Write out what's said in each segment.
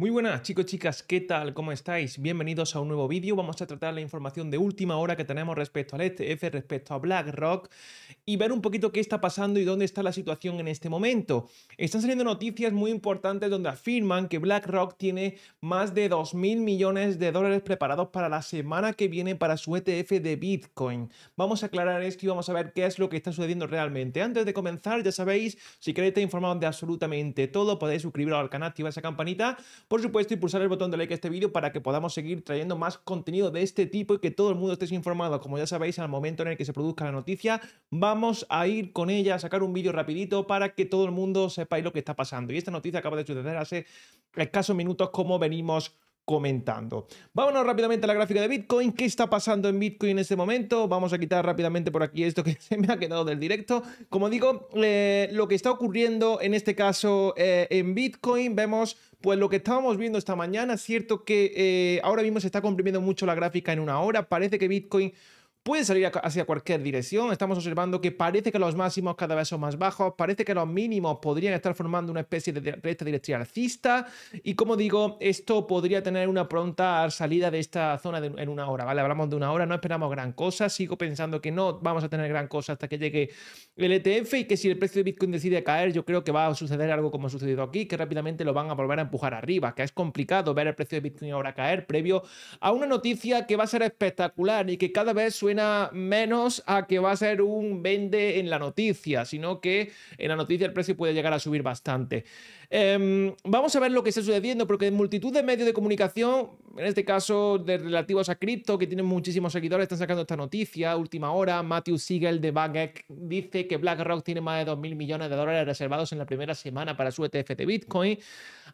Muy buenas chicos, chicas, ¿qué tal? ¿Cómo estáis? Bienvenidos a un nuevo vídeo. Vamos a tratar la información de última hora que tenemos respecto al ETF, respecto a BlackRock y ver un poquito qué está pasando y dónde está la situación en este momento. Están saliendo noticias muy importantes donde afirman que BlackRock tiene más de 2.000 millones de dólares preparados para la semana que viene para su ETF de Bitcoin. Vamos a aclarar esto y vamos a ver qué es lo que está sucediendo realmente. Antes de comenzar, ya sabéis, si queréis estar informados de absolutamente todo, podéis suscribiros al canal, activar esa campanita por supuesto, y pulsar el botón de like a este vídeo para que podamos seguir trayendo más contenido de este tipo y que todo el mundo esté informado. Como ya sabéis, al momento en el que se produzca la noticia, vamos a ir con ella a sacar un vídeo rapidito para que todo el mundo sepáis lo que está pasando. Y esta noticia acaba de suceder hace escasos minutos como venimos comentando. Vámonos rápidamente a la gráfica de Bitcoin. ¿Qué está pasando en Bitcoin en este momento? Vamos a quitar rápidamente por aquí esto que se me ha quedado del directo. Como digo, eh, lo que está ocurriendo en este caso eh, en Bitcoin, vemos pues lo que estábamos viendo esta mañana. Es cierto que eh, ahora mismo se está comprimiendo mucho la gráfica en una hora. Parece que Bitcoin puede salir hacia cualquier dirección. Estamos observando que parece que los máximos cada vez son más bajos, parece que los mínimos podrían estar formando una especie de recta directriz alcista y como digo, esto podría tener una pronta salida de esta zona en una hora, ¿vale? Hablamos de una hora, no esperamos gran cosa, sigo pensando que no vamos a tener gran cosa hasta que llegue el ETF y que si el precio de Bitcoin decide caer, yo creo que va a suceder algo como ha sucedido aquí, que rápidamente lo van a volver a empujar arriba, que es complicado ver el precio de Bitcoin ahora caer previo a una noticia que va a ser espectacular y que cada vez suele menos a que va a ser un vende en la noticia, sino que en la noticia el precio puede llegar a subir bastante. Em, vamos a ver lo que está sucediendo, porque en multitud de medios de comunicación, en este caso de relativos a cripto, que tienen muchísimos seguidores, están sacando esta noticia. Última hora, Matthew Siegel de Bangeck dice que BlackRock tiene más de 2.000 millones de dólares reservados en la primera semana para su ETF de Bitcoin.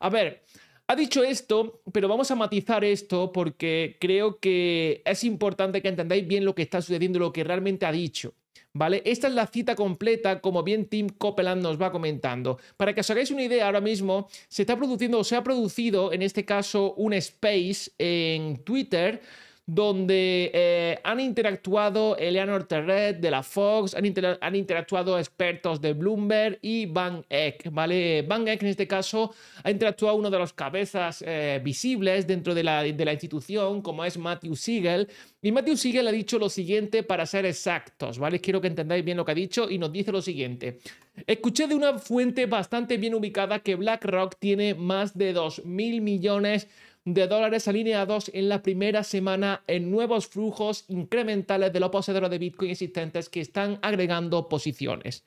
A ver, ha dicho esto, pero vamos a matizar esto porque creo que es importante que entendáis bien lo que está sucediendo, lo que realmente ha dicho. ¿Vale? Esta es la cita completa, como bien Tim Copeland nos va comentando. Para que os hagáis una idea, ahora mismo se está produciendo o se ha producido, en este caso, un space en Twitter donde eh, han interactuado Eleanor Terret de la Fox, han, interactuado expertos de Bloomberg y Van Eck, ¿vale? Van Eck en este caso ha interactuado uno de los cabezas eh, visibles dentro de la, institución, como es Matthew Siegel, y Matthew Siegel ha dicho lo siguiente para ser exactos, ¿vale? Quiero que entendáis bien lo que ha dicho y nos dice lo siguiente. Escuché de una fuente bastante bien ubicada que BlackRock tiene más de 2.000 millones de dólares alineados en la primera semana en nuevos flujos incrementales de los poseedores de Bitcoin existentes que están agregando posiciones.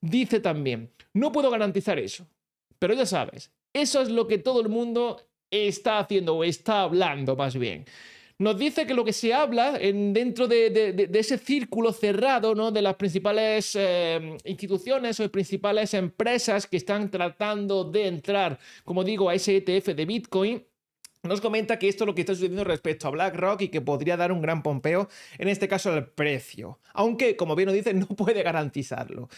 Dice también, no puedo garantizar eso, pero ya sabes, eso es lo que todo el mundo está haciendo o está hablando más bien nos dice que lo que se habla en, dentro de, ese círculo cerrado de las principales eh, instituciones o principales empresas que están tratando de entrar, como digo, a ese ETF de Bitcoin, nos comenta que esto es lo que está sucediendo respecto a BlackRock y que podría dar un gran pompeo, en este caso al precio. Aunque, como bien nos dice, no puede garantizarlo.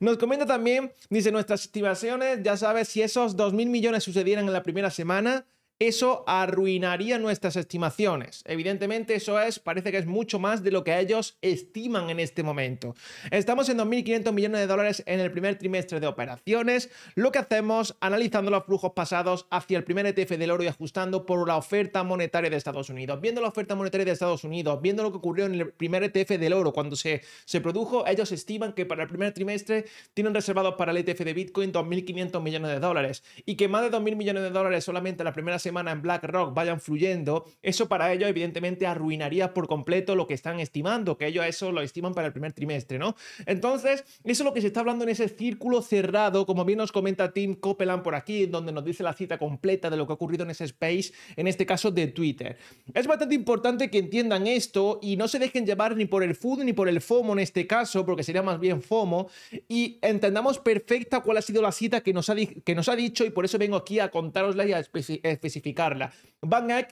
Nos comenta también, dice, nuestras estimaciones, ya sabes, si esos 2.000 millones sucedieran en la primera semana, eso arruinaría nuestras estimaciones. Evidentemente, eso es, parece que es mucho más de lo que ellos estiman en este momento. Estamos en 2.500 millones de dólares en el primer trimestre de operaciones. Lo que hacemos, analizando los flujos pasados hacia el primer ETF del oro y ajustando por la oferta monetaria de Estados Unidos. Viendo la oferta monetaria de Estados Unidos, viendo lo que ocurrió en el primer ETF del oro cuando se, se produjo, ellos estiman que para el primer trimestre tienen reservados para el ETF de Bitcoin 2.500 millones de dólares y que más de 2.000 millones de dólares solamente en la primera semana semana en BlackRock vayan fluyendo, eso para ellos evidentemente arruinaría por completo lo que están estimando, que ellos eso lo estiman para el primer trimestre, ¿no? Entonces, eso es lo que se está hablando en ese círculo cerrado, como bien nos comenta Tim Copeland por aquí, donde nos dice la cita completa de lo que ha ocurrido en ese space, en este caso de Twitter. Es bastante importante que entiendan esto y no se dejen llevar ni por el food ni por el FOMO en este caso, porque sería más bien FOMO, y entendamos perfecta cuál ha sido la cita que nos ha, que nos ha dicho y por eso vengo aquí a contarosla y a especificar diversificarla.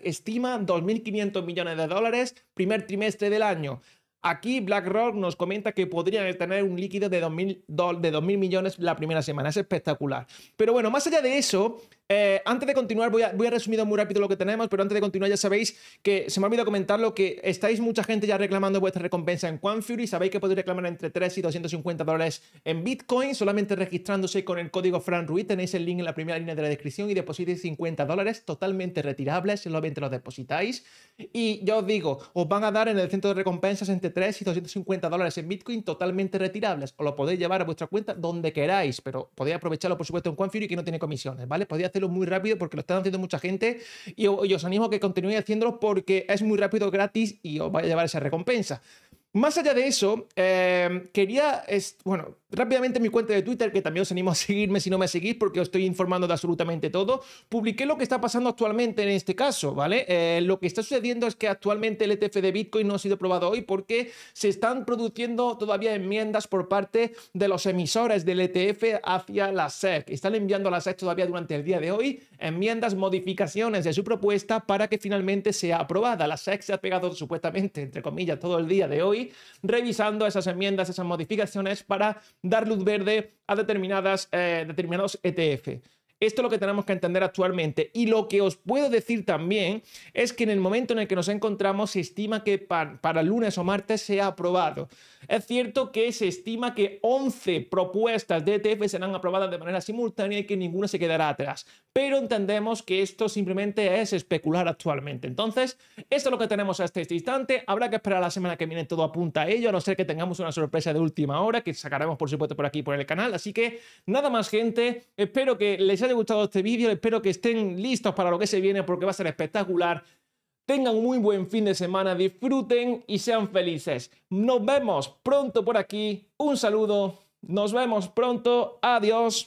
estima 2.500 millones de dólares primer trimestre del año. Aquí BlackRock nos comenta que podrían tener un líquido de 2000 millones la primera semana. Es espectacular. Pero bueno, más allá de eso, eh, antes de continuar, voy a, resumir muy rápido lo que tenemos, pero antes de continuar ya sabéis que se me ha olvidado comentarlo, que estáis mucha gente ya reclamando vuestra recompensa en Quanfury, sabéis que podéis reclamar entre 3 y 250 dólares en Bitcoin, solamente registrándose con el código FRANRUIT tenéis el link en la primera línea de la descripción y depositéis 50 dólares totalmente retirables, solamente los depositáis. Y ya os digo, os van a dar en el centro de recompensas entre 3 y 250 dólares en Bitcoin totalmente retirables, os lo podéis llevar a vuestra cuenta donde queráis, pero podéis aprovecharlo por supuesto en Quanfury que no tiene comisiones, ¿vale? Podéis hacer muy rápido porque lo están haciendo mucha gente y, os animo a que continuéis haciéndolo porque es muy rápido, gratis y os va a llevar esa recompensa. Más allá de eso, em, quería, bueno, rápidamente mi cuenta de Twitter, que también os animo a seguirme si no me seguís, porque os estoy informando de absolutamente todo, publiqué lo que está pasando actualmente en este caso, ¿vale? Eh, lo que está sucediendo es que actualmente el ETF de Bitcoin no ha sido aprobado hoy porque se están produciendo todavía enmiendas por parte de los emisores del ETF hacia la SEC. Están enviando a la SEC todavía durante el día de hoy enmiendas, modificaciones de su propuesta para que finalmente sea aprobada. La SEC se ha pegado supuestamente, entre comillas, todo el día de hoy revisando esas enmiendas, esas modificaciones para dar luz verde a eh, determinados ETF. Esto es lo que tenemos que entender actualmente. Y lo que os puedo decir también es que en el momento en el que nos encontramos se estima que para, lunes o martes sea aprobado. Es cierto que se estima que 11 propuestas de ETF serán aprobadas de manera simultánea y que ninguna se quedará atrás. Pero entendemos que esto simplemente es especular actualmente. Entonces, esto es lo que tenemos hasta este instante. Habrá que esperar a la semana que viene, todo apunta a ello, a no ser que tengamos una sorpresa de última hora que sacaremos, por supuesto, por aquí, por el canal. Así que nada más, gente. Espero que les haya gustado este vídeo, espero que estén listos para lo que se viene porque va a ser espectacular. Tengan muy buen fin de semana, disfruten y sean felices. Nos vemos pronto por aquí. Un saludo. Nos vemos pronto. Adiós.